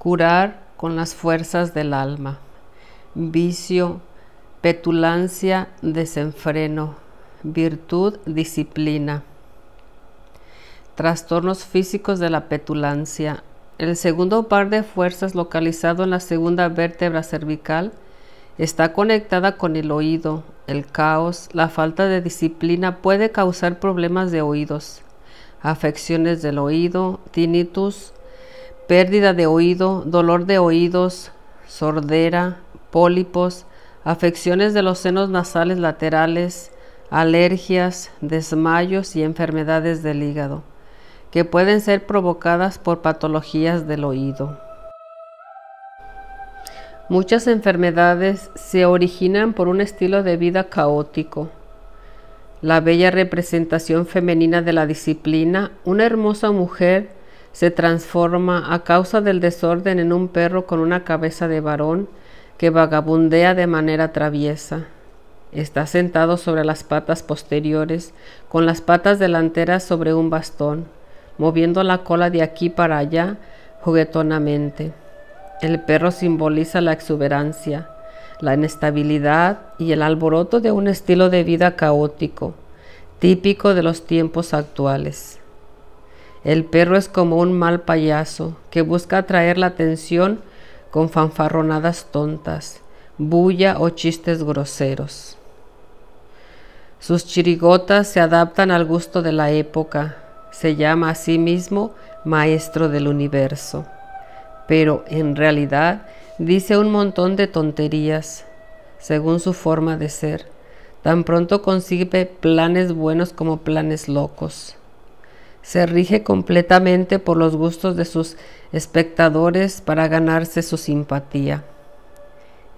curar con las fuerzas del alma, vicio, petulancia, desenfreno, virtud, disciplina. Trastornos físicos de la petulancia. El segundo par de fuerzas localizado en la segunda vértebra cervical está conectada con el oído. El caos, la falta de disciplina puede causar problemas de oídos, afecciones del oído, tinnitus, pérdida de oído, dolor de oídos, sordera, pólipos, afecciones de los senos nasales laterales, alergias, desmayos y enfermedades del hígado, que pueden ser provocadas por patologías del oído. Muchas enfermedades se originan por un estilo de vida caótico. La bella representación femenina de la disciplina, una hermosa mujer se transforma a causa del desorden en un perro con una cabeza de varón que vagabundea de manera traviesa. Está sentado sobre las patas posteriores, con las patas delanteras sobre un bastón, moviendo la cola de aquí para allá juguetonamente. El perro simboliza la exuberancia, la inestabilidad y el alboroto de un estilo de vida caótico, típico de los tiempos actuales. El perro es como un mal payaso que busca atraer la atención con fanfarronadas tontas, bulla o chistes groseros. Sus chirigotas se adaptan al gusto de la época. Se llama a sí mismo maestro del universo. Pero en realidad dice un montón de tonterías, según su forma de ser. Tan pronto concibe planes buenos como planes locos se rige completamente por los gustos de sus espectadores para ganarse su simpatía.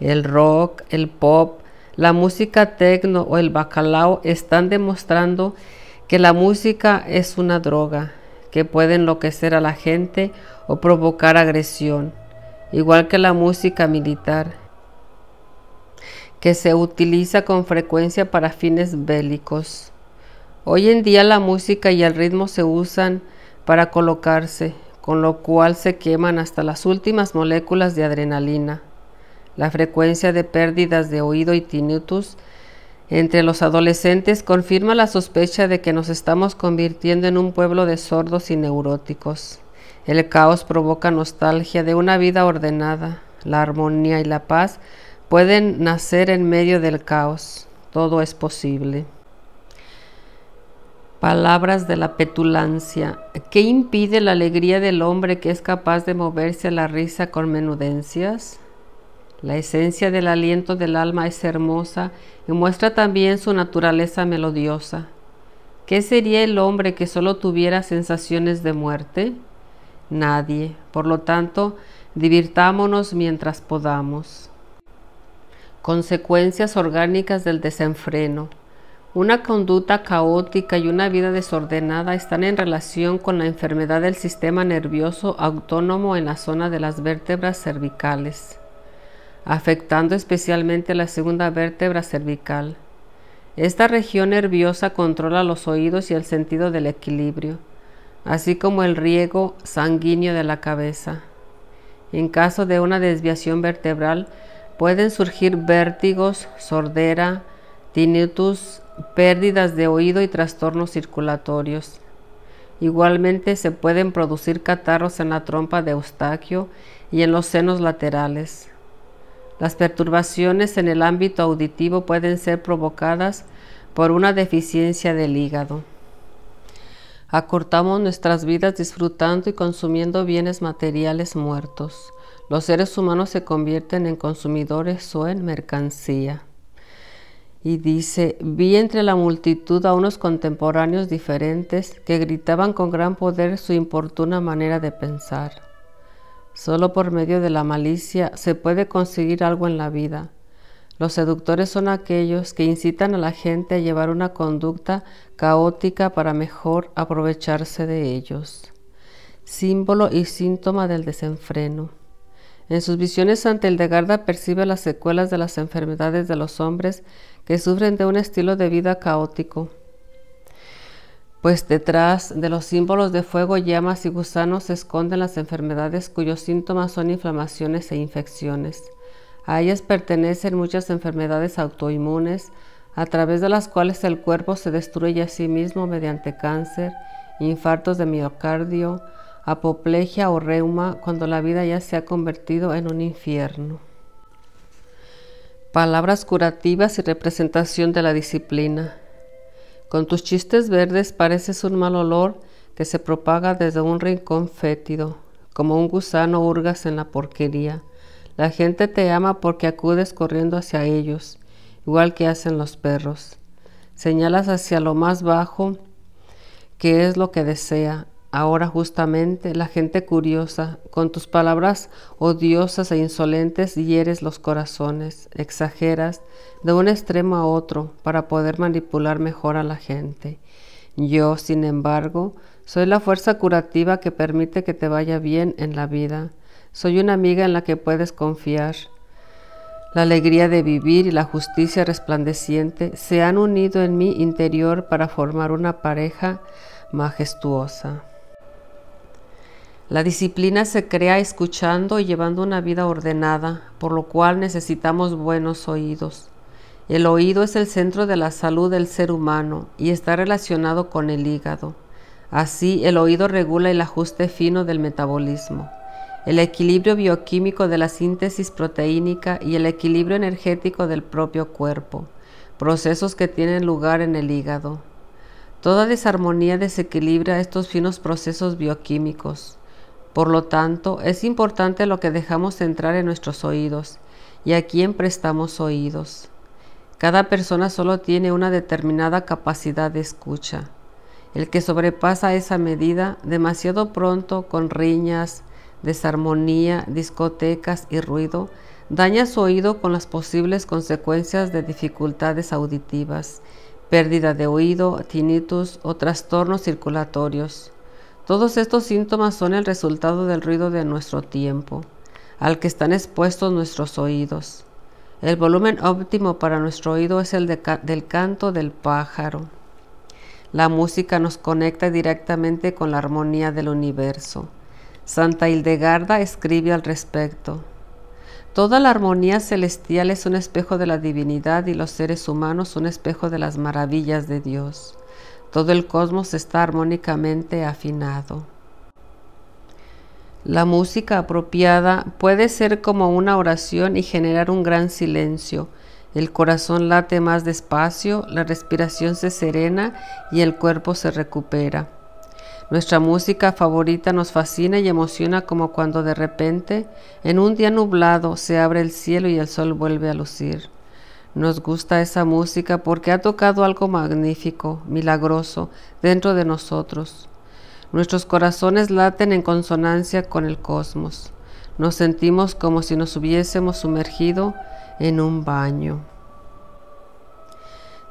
El rock, el pop, la música techno o el bacalao están demostrando que la música es una droga que puede enloquecer a la gente o provocar agresión, igual que la música militar, que se utiliza con frecuencia para fines bélicos. Hoy en día la música y el ritmo se usan para colocarse, con lo cual se queman hasta las últimas moléculas de adrenalina. La frecuencia de pérdidas de oído y tinnitus entre los adolescentes confirma la sospecha de que nos estamos convirtiendo en un pueblo de sordos y neuróticos. El caos provoca nostalgia de una vida ordenada. La armonía y la paz pueden nacer en medio del caos. Todo es posible. Palabras de la petulancia. ¿Qué impide la alegría del hombre que es capaz de moverse a la risa con menudencias? La esencia del aliento del alma es hermosa y muestra también su naturaleza melodiosa. ¿Qué sería el hombre que solo tuviera sensaciones de muerte? Nadie. Por lo tanto, divirtámonos mientras podamos. Consecuencias orgánicas del desenfreno. Una conducta caótica y una vida desordenada están en relación con la enfermedad del sistema nervioso autónomo en la zona de las vértebras cervicales, afectando especialmente la segunda vértebra cervical. Esta región nerviosa controla los oídos y el sentido del equilibrio, así como el riego sanguíneo de la cabeza. En caso de una desviación vertebral, pueden surgir vértigos, sordera, tinnitus, pérdidas de oído y trastornos circulatorios. Igualmente se pueden producir catarros en la trompa de Eustaquio y en los senos laterales. Las perturbaciones en el ámbito auditivo pueden ser provocadas por una deficiencia del hígado. Acortamos nuestras vidas disfrutando y consumiendo bienes materiales muertos. Los seres humanos se convierten en consumidores o en mercancía y dice, vi entre la multitud a unos contemporáneos diferentes que gritaban con gran poder su importuna manera de pensar. Solo por medio de la malicia se puede conseguir algo en la vida. Los seductores son aquellos que incitan a la gente a llevar una conducta caótica para mejor aprovecharse de ellos. Símbolo y síntoma del desenfreno. En sus visiones ante el de Garda percibe las secuelas de las enfermedades de los hombres que sufren de un estilo de vida caótico. Pues detrás de los símbolos de fuego, llamas y gusanos se esconden las enfermedades cuyos síntomas son inflamaciones e infecciones. A ellas pertenecen muchas enfermedades autoinmunes, a través de las cuales el cuerpo se destruye a sí mismo mediante cáncer, infartos de miocardio, apoplejía o reuma cuando la vida ya se ha convertido en un infierno palabras curativas y representación de la disciplina. Con tus chistes verdes pareces un mal olor que se propaga desde un rincón fétido, como un gusano hurgas en la porquería. La gente te ama porque acudes corriendo hacia ellos, igual que hacen los perros. Señalas hacia lo más bajo, que es lo que desea, Ahora justamente la gente curiosa, con tus palabras odiosas e insolentes hieres los corazones, exageras de un extremo a otro para poder manipular mejor a la gente. Yo, sin embargo, soy la fuerza curativa que permite que te vaya bien en la vida. Soy una amiga en la que puedes confiar. La alegría de vivir y la justicia resplandeciente se han unido en mi interior para formar una pareja majestuosa. La disciplina se crea escuchando y llevando una vida ordenada, por lo cual necesitamos buenos oídos. El oído es el centro de la salud del ser humano y está relacionado con el hígado. Así, el oído regula el ajuste fino del metabolismo, el equilibrio bioquímico de la síntesis proteínica y el equilibrio energético del propio cuerpo, procesos que tienen lugar en el hígado. Toda desarmonía desequilibra estos finos procesos bioquímicos. Por lo tanto, es importante lo que dejamos entrar en nuestros oídos y a quién prestamos oídos. Cada persona solo tiene una determinada capacidad de escucha. El que sobrepasa esa medida demasiado pronto con riñas, desarmonía, discotecas y ruido, daña su oído con las posibles consecuencias de dificultades auditivas, pérdida de oído, tinnitus o trastornos circulatorios. Todos estos síntomas son el resultado del ruido de nuestro tiempo, al que están expuestos nuestros oídos. El volumen óptimo para nuestro oído es el del canto del pájaro. La música nos conecta directamente con la armonía del universo. Santa Hildegarda escribe al respecto. Toda la armonía celestial es un espejo de la divinidad y los seres humanos un espejo de las maravillas de Dios. Todo el cosmos está armónicamente afinado. La música apropiada puede ser como una oración y generar un gran silencio. El corazón late más despacio, la respiración se serena y el cuerpo se recupera. Nuestra música favorita nos fascina y emociona como cuando de repente, en un día nublado, se abre el cielo y el sol vuelve a lucir. Nos gusta esa música porque ha tocado algo magnífico, milagroso, dentro de nosotros. Nuestros corazones laten en consonancia con el cosmos. Nos sentimos como si nos hubiésemos sumergido en un baño.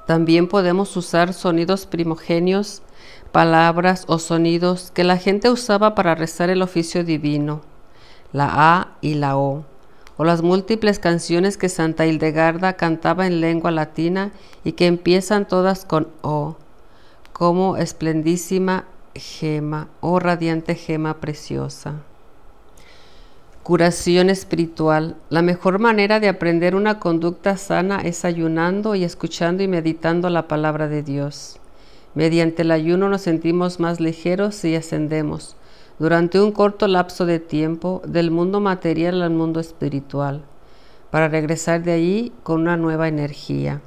También podemos usar sonidos primogenios, palabras o sonidos que la gente usaba para rezar el oficio divino, la A y la O o las múltiples canciones que Santa Hildegarda cantaba en lengua latina y que empiezan todas con O, como esplendísima gema, oh radiante gema preciosa. Curación espiritual. La mejor manera de aprender una conducta sana es ayunando y escuchando y meditando la palabra de Dios. Mediante el ayuno nos sentimos más ligeros y ascendemos durante un corto lapso de tiempo del mundo material al mundo espiritual, para regresar de allí con una nueva energía.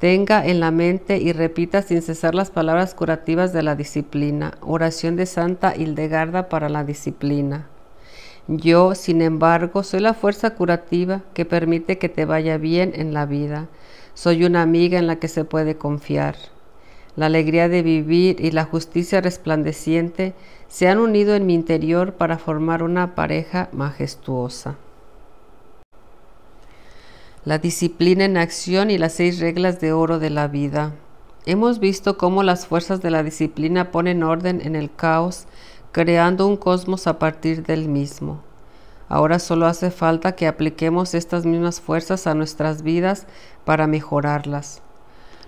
Tenga en la mente y repita sin cesar las palabras curativas de la disciplina, oración de Santa Hildegarda para la disciplina. Yo, sin embargo, soy la fuerza curativa que permite que te vaya bien en la vida. Soy una amiga en la que se puede confiar. La alegría de vivir y la justicia resplandeciente se han unido en mi interior para formar una pareja majestuosa. La disciplina en acción y las seis reglas de oro de la vida. Hemos visto cómo las fuerzas de la disciplina ponen orden en el caos, creando un cosmos a partir del mismo. Ahora solo hace falta que apliquemos estas mismas fuerzas a nuestras vidas para mejorarlas.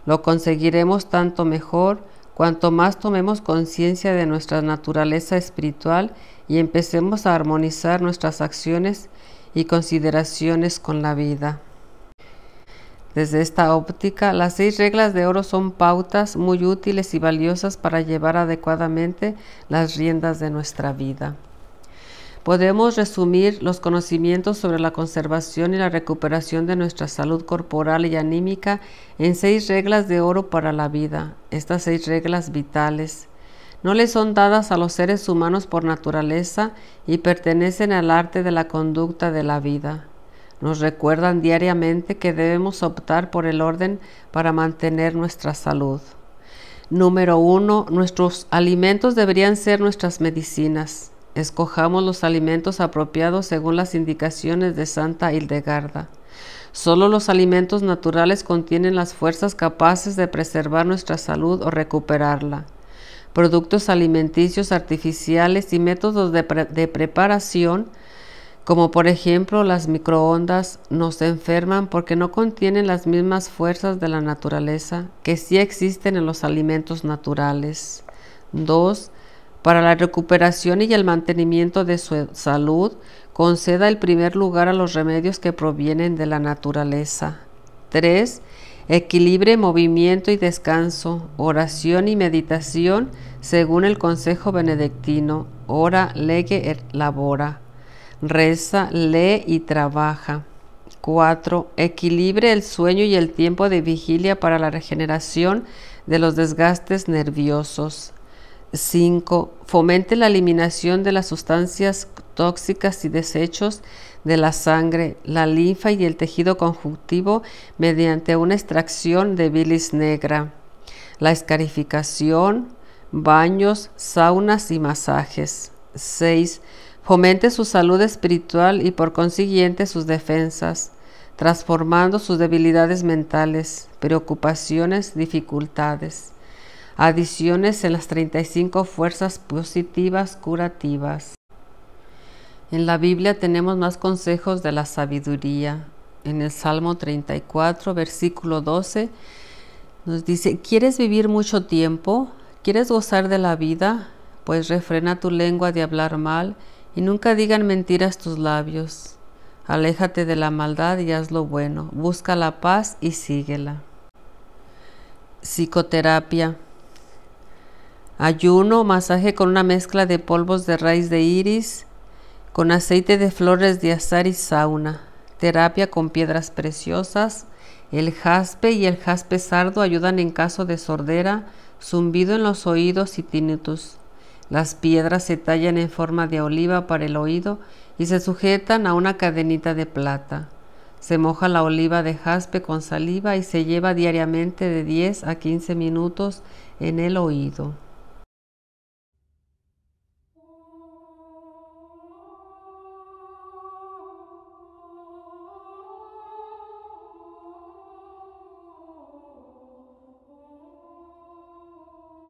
Lo conseguiremos tanto mejor Cuanto más tomemos conciencia de nuestra naturaleza espiritual y empecemos a armonizar nuestras acciones y consideraciones con la vida. Desde esta óptica, las seis reglas de oro son pautas muy útiles y valiosas para llevar adecuadamente las riendas de nuestra vida podemos resumir los conocimientos sobre la conservación y la recuperación de nuestra salud corporal y anímica en seis reglas de oro para la vida, estas seis reglas vitales. No les son dadas a los seres humanos por naturaleza y pertenecen al arte de la conducta de la vida. Nos recuerdan diariamente que debemos optar por el orden para mantener nuestra salud. Número 1. Nuestros alimentos deberían ser nuestras medicinas. Escojamos los alimentos apropiados según las indicaciones de Santa Hildegarda. Solo los alimentos naturales contienen las fuerzas capaces de preservar nuestra salud o recuperarla. Productos alimenticios artificiales y métodos de, preparación, como por ejemplo las microondas, nos enferman porque no contienen las mismas fuerzas de la naturaleza que sí existen en los alimentos naturales. 2 para la recuperación y el mantenimiento de su salud, conceda el primer lugar a los remedios que provienen de la naturaleza. 3. Equilibre, movimiento y descanso, oración y meditación, según el consejo benedictino. Ora, lege labora. Reza, lee y trabaja. 4. Equilibre el sueño y el tiempo de vigilia para la regeneración de los desgastes nerviosos. 5. Fomente la eliminación de las sustancias tóxicas y desechos de la sangre, la linfa y el tejido conjuntivo mediante una extracción de bilis negra, la escarificación, baños, saunas y masajes. 6. Fomente su salud espiritual y por consiguiente sus defensas, transformando sus debilidades mentales, preocupaciones, dificultades adiciones en las 35 fuerzas positivas curativas. En la Biblia tenemos más consejos de la sabiduría. En el Salmo 34, versículo 12, nos dice, ¿quieres vivir mucho tiempo? ¿Quieres gozar de la vida? Pues refrena tu lengua de hablar mal y nunca digan mentiras tus labios. Aléjate de la maldad y haz lo bueno. Busca la paz y síguela. Psicoterapia ayuno, masaje con una mezcla de polvos de raíz de iris, con aceite de flores de azar y sauna, terapia con piedras preciosas, el jaspe y el jaspe sardo ayudan en caso de sordera, zumbido en los oídos y tinnitus. Las piedras se tallan en forma de oliva para el oído y se sujetan a una cadenita de plata. Se moja la oliva de jaspe con saliva y se lleva diariamente de 10 a 15 minutos en el oído.